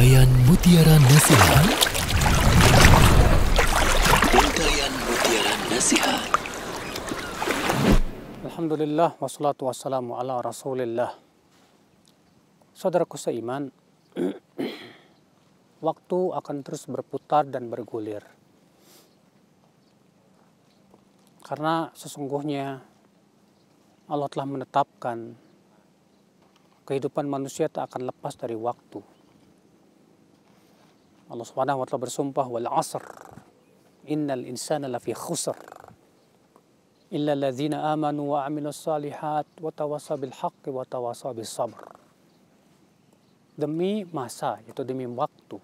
Pencahayaan Mutiara Nasihat Pencahayaan Mutiara Nasihat Alhamdulillah wassalatu wassalamu ala rasulillah Saudaraku seiman Waktu akan terus berputar dan bergulir Karena sesungguhnya Allah telah menetapkan kehidupan manusia tak akan lepas dari waktu Allah Subhanahu wa taala bersumpah wal asr innal insana lafi khusr illa alladzina amanu wa amilus salihat wa tawassaw bil haqqi wa tawassaw bis sabr. Demi masa, yaitu demi waktu.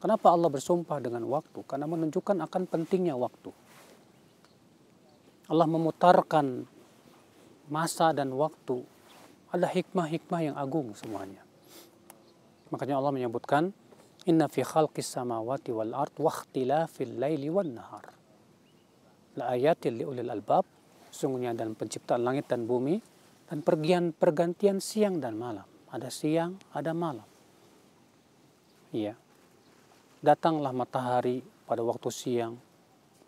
Kenapa Allah bersumpah dengan waktu? Karena menunjukkan akan pentingnya waktu. Allah memutarkan masa dan waktu ada hikmah-hikmah yang agung semuanya. Makanya Allah menyebutkan Inna fi khalqis samawati wal ard wa ikhtilafil laili wan nahar. La ayatil ulil albab. Sungguhnya dalam penciptaan langit dan bumi dan pergian pergantian siang dan malam. Ada siang, ada malam. Iya. Datanglah matahari pada waktu siang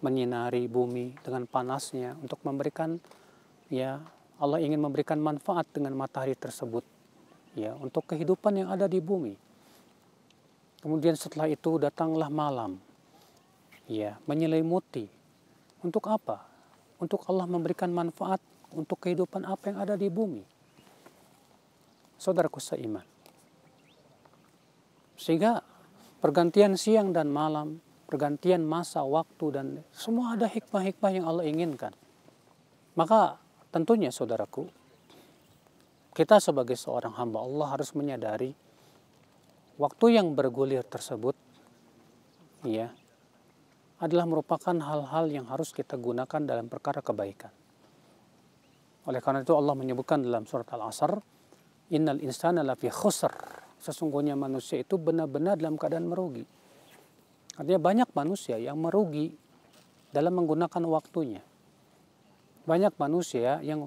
menyinari bumi dengan panasnya untuk memberikan ya Allah ingin memberikan manfaat dengan matahari tersebut ya untuk kehidupan yang ada di bumi Kemudian setelah itu datanglah malam. Ya, menyelimuti. Untuk apa? Untuk Allah memberikan manfaat untuk kehidupan apa yang ada di bumi. Saudaraku seiman. Sehingga pergantian siang dan malam, pergantian masa, waktu, dan semua ada hikmah-hikmah yang Allah inginkan. Maka tentunya saudaraku, kita sebagai seorang hamba Allah harus menyadari waktu yang bergulir tersebut ya adalah merupakan hal-hal yang harus kita gunakan dalam perkara kebaikan. Oleh karena itu Allah menyebutkan dalam surat Al-Asr, "Innal insana lafi khusr." Sesungguhnya manusia itu benar-benar dalam keadaan merugi. Artinya banyak manusia yang merugi dalam menggunakan waktunya. Banyak manusia yang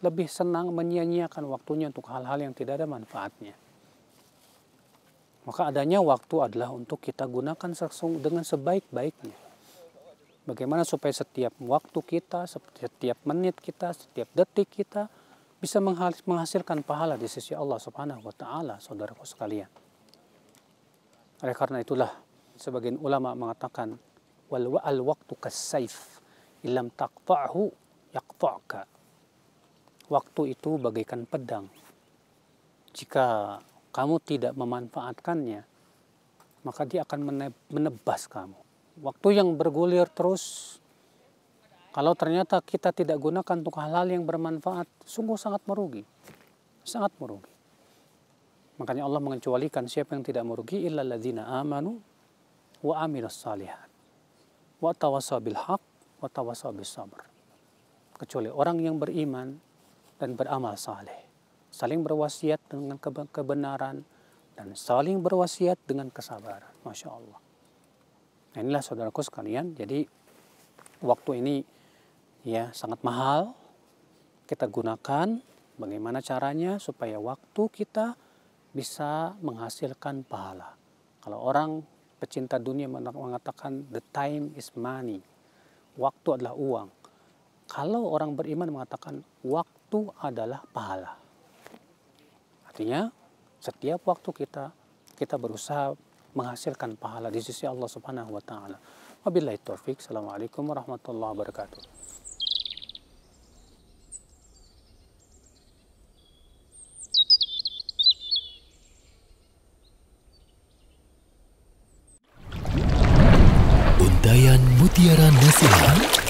lebih senang menyia-nyiakan waktunya untuk hal-hal yang tidak ada manfaatnya. Maka adanya waktu adalah untuk kita gunakan dengan sebaik-baiknya. Bagaimana supaya setiap waktu kita, setiap menit kita, setiap detik kita bisa menghasilkan pahala di sisi Allah Subhanahu wa taala, saudaraku sekalian. Oleh karena itulah sebagian ulama mengatakan wal wa'al waktu kasaif ilam taqta'hu yaqta'ka. Waktu itu bagaikan pedang. Jika kamu tidak memanfaatkannya, maka dia akan menebas kamu. Waktu yang bergulir terus, kalau ternyata kita tidak gunakan untuk hal-hal yang bermanfaat, sungguh sangat merugi. Sangat merugi. Makanya Allah mengecualikan siapa yang tidak merugi, illa ladzina amanu wa aminus salihat. Wa tawasabil haq wa tawasabil sabr. Kecuali orang yang beriman dan beramal saleh saling berwasiat dengan kebenaran dan saling berwasiat dengan kesabaran. Masya Allah. Nah, inilah saudaraku sekalian. Jadi waktu ini ya sangat mahal. Kita gunakan bagaimana caranya supaya waktu kita bisa menghasilkan pahala. Kalau orang pecinta dunia mengatakan the time is money. Waktu adalah uang. Kalau orang beriman mengatakan waktu adalah pahala. Artinya setiap waktu kita kita berusaha menghasilkan pahala di sisi Allah Subhanahu wa taala. Wabillahi taufik. Assalamualaikum warahmatullahi wabarakatuh. Untayan Mutiara Nasihat